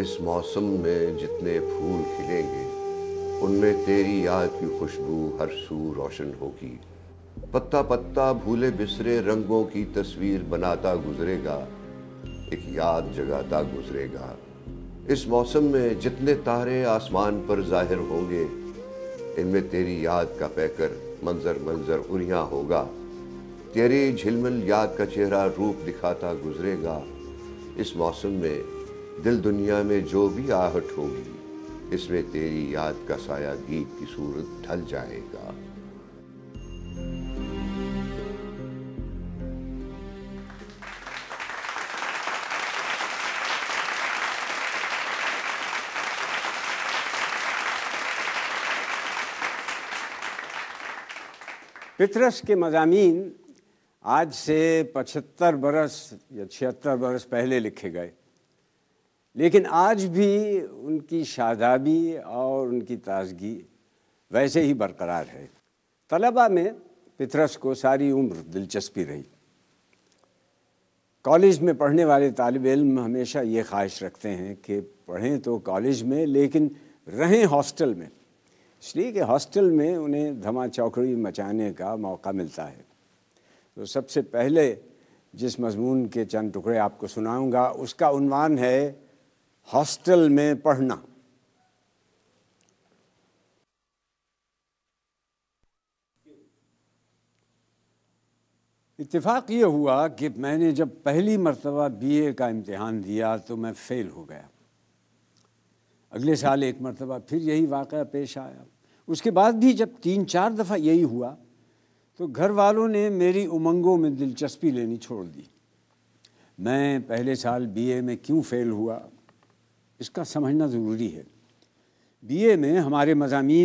इस मौसम में जितने फूल खिलेंगे उनमें तेरी याद की खुशबू हर सू रोशन होगी पत्ता पत्ता भूले बिसरे रंगों की तस्वीर बनाता गुजरेगा एक याद जगाता गुजरेगा इस मौसम में जितने तारे आसमान पर जाहिर होंगे इनमें तेरी याद का पैकर मंजर मंजर उनिया होगा तेरी झिलमिल याद का चेहरा रूप दिखाता गुजरेगा इस मौसम में दिल दुनिया में जो भी आहट होगी इसमें तेरी याद का साया गीत की सूरत ढल जाएगा पितरस के मजामी आज से 75 बरस या 76 बरस पहले लिखे गए लेकिन आज भी उनकी शादाबी और उनकी ताजगी वैसे ही बरकरार है तलबा में पितरस को सारी उम्र दिलचस्पी रही कॉलेज में पढ़ने वाले तालब इम हमेशा ये ख्वाहिश रखते हैं कि पढ़ें तो कॉलेज में लेकिन रहें हॉस्टल में इसलिए कि हॉस्टल में उन्हें धमा चौकड़ी मचाने का मौका मिलता है तो सबसे पहले जिस मजमून के चंद टुकड़े आपको सुनाऊंगा उसका उनवान है हॉस्टल में पढ़ना इतफ़ाक़ ये हुआ कि मैंने जब पहली मरतबा बीए का इम्तहान दिया तो मैं फ़ेल हो गया अगले साल एक मरतबा फिर यही वाक़ पेश आया उसके बाद भी जब तीन चार दफ़ा यही हुआ तो घर वालों ने मेरी उमंगों में दिलचस्पी लेनी छोड़ दी मैं पहले साल बीए में क्यों फ़ेल हुआ इसका समझना ज़रूरी है बीए में हमारे मजामी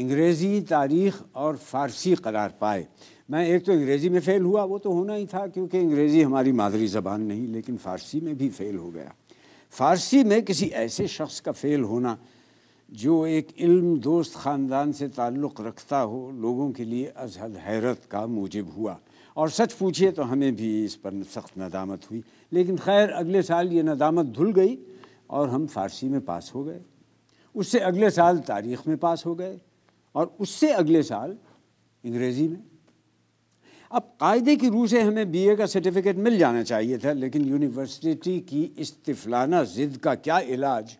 अंग्रेज़ी तारीख़ और फ़ारसी करार पाए मैं एक तो अंग्रेज़ी में फ़ेल हुआ वो तो होना ही था क्योंकि अंग्रेज़ी हमारी मादरी ज़बान नहीं लेकिन फ़ारसी में भी फ़ेल हो गया फ़ारसी में किसी ऐसे शख्स का फ़ेल होना जो एक इल्म दोस्त ख़ानदान से ताल्लुक़ रखता हो लोगों के लिए अजहद हैरत का मूजब हुआ और सच पूछिए तो हमें भी इस पर सख्त नदामत हुई लेकिन खैर अगले साल ये नदामत धुल गई और हम फारसी में पास हो गए उससे अगले साल तारीख में पास हो गए और उससे अगले साल अंग्रेज़ी में अब कायदे की रूह से हमें बीए का सर्टिफिकेट मिल जाना चाहिए था लेकिन यूनिवर्सिटी की इस्तफलाना ज़िद का क्या इलाज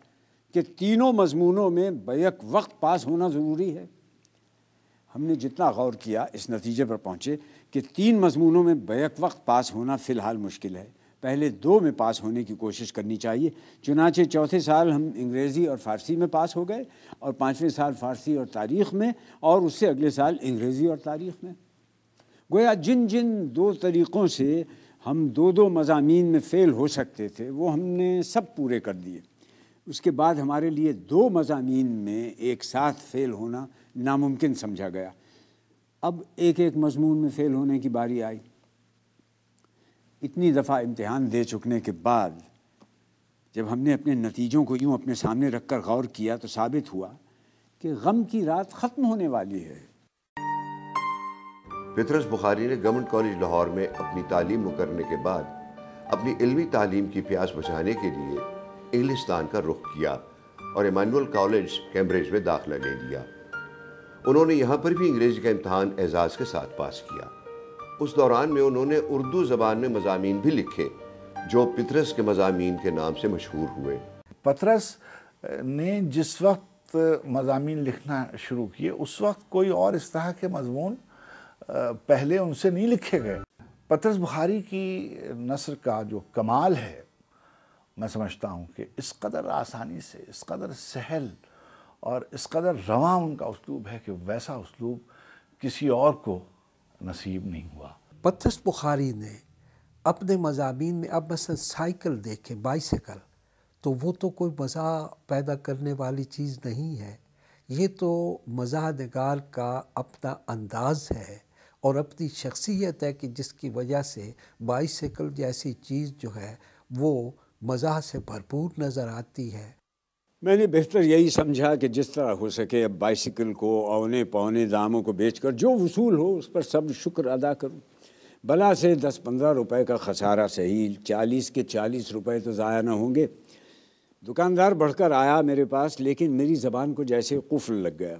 कि तीनों मजमूनों में बैक वक्त पास होना ज़रूरी है हमने जितना गौर किया इस नतीजे पर पहुँचे कि तीन मजमूनों में बैक वक्त पास होना फ़िलहाल मुश्किल है पहले दो में पास होने की कोशिश करनी चाहिए चुनाचे चौथे साल हम अंग्रेज़ी और फ़ारसी में पास हो गए और पाँचवें साल फ़ारसी और तारीख़ में और उससे अगले साल अंग्रेज़ी और तारीख़ में गोया जिन जिन दो तरीक़ों से हम दो दो मजामी में फ़ेल हो सकते थे वो हमने सब पूरे कर दिए उसके बाद हमारे लिए दो मजामी में एक साथ फ़ेल होना नामुमकिन समझा गया अब एक एक मजमून में फ़ेल होने की बारी आई इतनी दफ़ा इम्तहान दे चुकने के बाद जब हमने अपने नतीजों को यूँ अपने सामने रख कर गौर किया तो साबित हुआ कि गम की रात ख़त्म होने वाली है पितरस बुखारी ने गवर्नमेंट कॉलेज लाहौर में अपनी तालीम मुकरने के बाद अपनी इलमी तालीम की प्यास बचाने के लिए इंग्लिस्तान का रुख किया और इमानुअल कॉलेज कैम्ब्रिज में दाखिला ले लिया उन्होंने यहाँ पर भी अंग्रेज़ी का इम्तहान एजाज़ के साथ पास किया उस दौरान में उन्होंने उर्दू ज़बान में मजामी भी लिखे जो पितरस के मजामी के नाम से मशहूर हुए पतरस ने जिस वक्त मजामी लिखना शुरू किए उस वक्त कोई और इस तरह के मजमून पहले उनसे नहीं लिखे गए पतरस बुखारी की नसर का जो कमाल है मैं समझता हूँ कि इस कदर आसानी से इस कदर सहल और इस कदर रवा उनका उसलूब है कि वैसा उसलूब किसी और को नसीब नहीं हुआ पथस बुखारी ने अपने मजामी में अब मसल साइकिल देखें बाइसकल तो वो तो कोई मज़ा पैदा करने वाली चीज़ नहीं है ये तो मज़ा नगार का अपना अंदाज़ है और अपनी शख्सियत है कि जिसकी वजह से बाइसकल जैसी चीज़ जो है वो मज़ा से भरपूर नज़र आती है मैंने बेहतर यही समझा कि जिस तरह हो सके अब बाइसिकल को औने पौने दामों को बेचकर जो वसूल हो उस पर सब शुक्र अदा करूं भला से दस पंद्रह रुपए का खसारा सही चालीस के चालीस रुपए तो ज़ाया ना होंगे दुकानदार बढ़कर आया मेरे पास लेकिन मेरी ज़बान को जैसे कुफल लग गया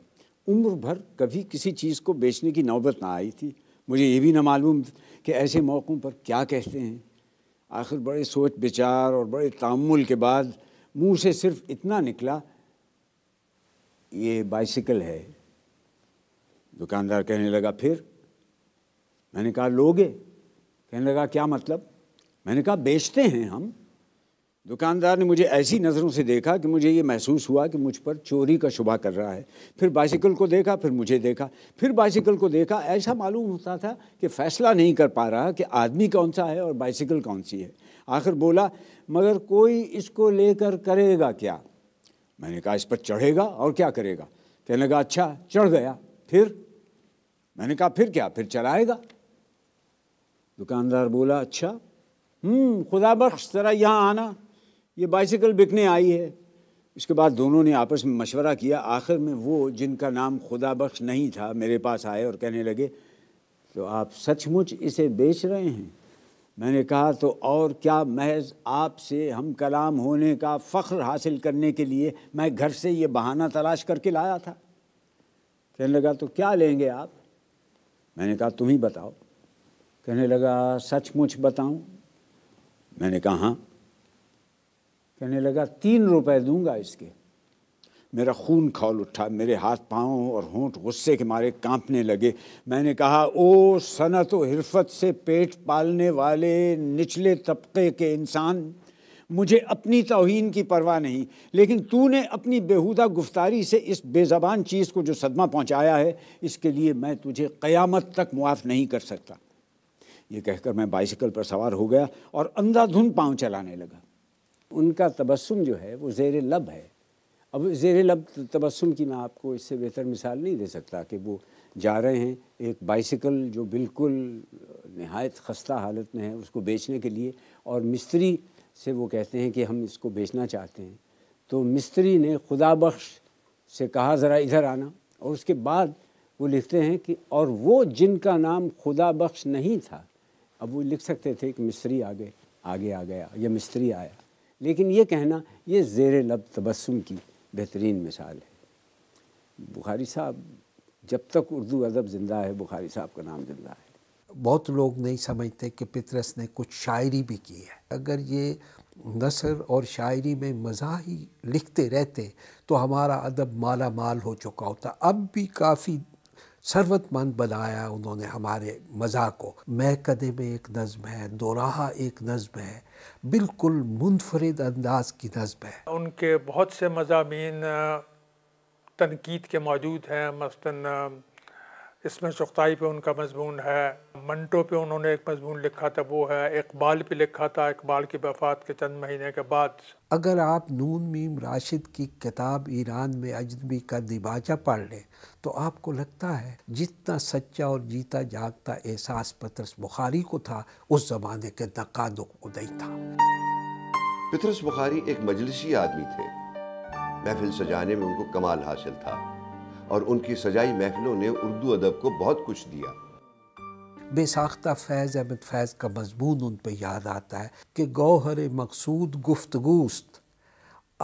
उम्र भर कभी किसी चीज़ को बेचने की नौबत ना आई थी मुझे ये भी ना मालूम कि ऐसे मौक़ों पर क्या कहते हैं आखिर बड़े सोच विचार और बड़े तामुल के बाद मुंह से सिर्फ इतना निकला ये बाइसिकल है दुकानदार कहने लगा फिर मैंने कहा लोगे कहने लगा क्या मतलब मैंने कहा बेचते हैं हम दुकानदार ने मुझे ऐसी नज़रों से देखा कि मुझे ये महसूस हुआ कि मुझ पर चोरी का शुभ कर रहा है फिर बाइसिकल को देखा फिर मुझे देखा फिर बाइसिकल को देखा ऐसा मालूम होता था कि फ़ैसला नहीं कर पा रहा कि आदमी कौन सा है और बाइसिकल कौन सी है आखिर बोला मगर कोई इसको लेकर करेगा क्या मैंने कहा इस पर चढ़ेगा और क्या करेगा कहने लगा अच्छा चढ़ गया फिर मैंने कहा फिर क्या फिर चलाएगा दुकानदार बोला अच्छा हम्म, खुदा बख्श ज़रा यहाँ आना ये बाइसिकल बिकने आई है इसके बाद दोनों ने आपस में मशवरा किया आखिर में वो जिनका नाम खुदा बख्श नहीं था मेरे पास आए और कहने लगे तो आप सचमुच इसे बेच रहे हैं मैंने कहा तो और क्या महज आपसे हम कलाम होने का फ़ख्र हासिल करने के लिए मैं घर से ये बहाना तलाश करके लाया था कहने लगा तो क्या लेंगे आप मैंने कहा तुम ही बताओ कहने लगा सचमुच बताऊं मैंने कहा हाँ कहने लगा तीन रुपए दूंगा इसके मेरा खून खौल उठा मेरे हाथ पाँव और होंठ गुस्से के मारे कांपने लगे मैंने कहा ओ सनत व हिरफत से पेट पालने वाले निचले तबके के इंसान मुझे अपनी तोहन की परवाह नहीं लेकिन तूने अपनी बेहुदा गुफ्तारी से इस बेजबान चीज़ को जो सदमा पहुंचाया है इसके लिए मैं तुझे क़यामत तक मुआफ़ नहीं कर सकता ये कहकर मैं बाइसिकल पर सवार हो गया और अंधाधुंध पाँव चलाने लगा उनका तबस्सुम जो है वो जेर लब है अब जेर लब तबसम की मैं आपको इससे बेहतर मिसाल नहीं दे सकता कि वो जा रहे हैं एक बाइसिकल जो बिल्कुल नहायत खस्ता हालत में है उसको बेचने के लिए और मिस्त्री से वो कहते हैं कि हम इसको बेचना चाहते हैं तो मिस्त्री ने खुदा बख्श से कहा ज़रा इधर आना और उसके बाद वो लिखते हैं कि और वो जिनका नाम खुदा बख्श नहीं था अब वो लिख सकते थे कि आ आगे आगे आ गया या मिस्त्री आया लेकिन ये कहना ये जेर लब तबसम की बेहतरीन मिसाल है बुखारी साहब जब तक उर्दू अदब ज़िंदा है बुखारी साहब का नाम ज़िंदा है बहुत लोग नहीं समझते कि पितरस ने कुछ शायरी भी की है अगर ये नसर और शायरी में मज़ा ही लिखते रहते तो हमारा अदब माला माल हो चुका होता अब भी काफ़ी सर्वतमंद बनाया उन्होंने हमारे मज़ा को कदे में एक नज़म है दोराहा एक नज़म है बिल्कुल मुनफरद अंदाज की नज़म है उनके बहुत से मजामी तनकीद के मौजूद हैं मसला इसमें शुख्ताई पे उनका मजमून है मंटो पे उन्होंने एक मजमून लिखा था वो है इकबाल पे लिखा था इकबाल की वफात के चंद महीने के बाद अगर आप नून मीम राशिद की किताब ईरान में अजनबी का दिबाचा पढ़ लें तो आपको लगता है जितना सच्चा और जीता जागता एहसास पतरस बुखारी को था उस ज़माने के नकादों को नहीं था पतरस बुखारी एक मजलिसी आदमी थे महफिल सजाने में उनको कमाल हासिल था और उनकी सजाई महफिलों ने उर्दू अदब को बहुत कुछ दिया बेसाख्ता फैज़ अहमद फैज़ का मजमून उन पर याद आता है कि गौहर मकसूद गुफ्तगूस्त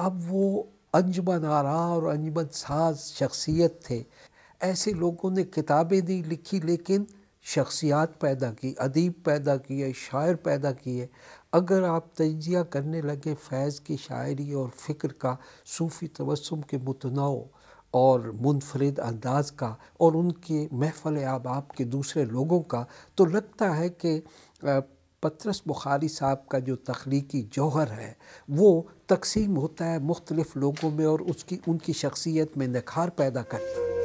अब वो अंजमन आरा और अंजमन साज शख्सियत थे ऐसे लोगों ने किताबें नहीं लिखी लेकिन शख्सियात पैदा की अदीब पैदा किए शायर पैदा किए अगर आप तजिया करने लगे फैज़ की शायरी और फ़िक्र का सूफ़ी तबसम के मुतनाव और मुनफरद अंदाज का और उनके महफल आबाब के दूसरे लोगों का तो लगता है कि पतरस बुखारी साहब का जो तख्लीकी जौहर है वो तकसीम होता है मुख्तलिफ़ लोगों में और उसकी उनकी शख्सियत में निखार पैदा करता है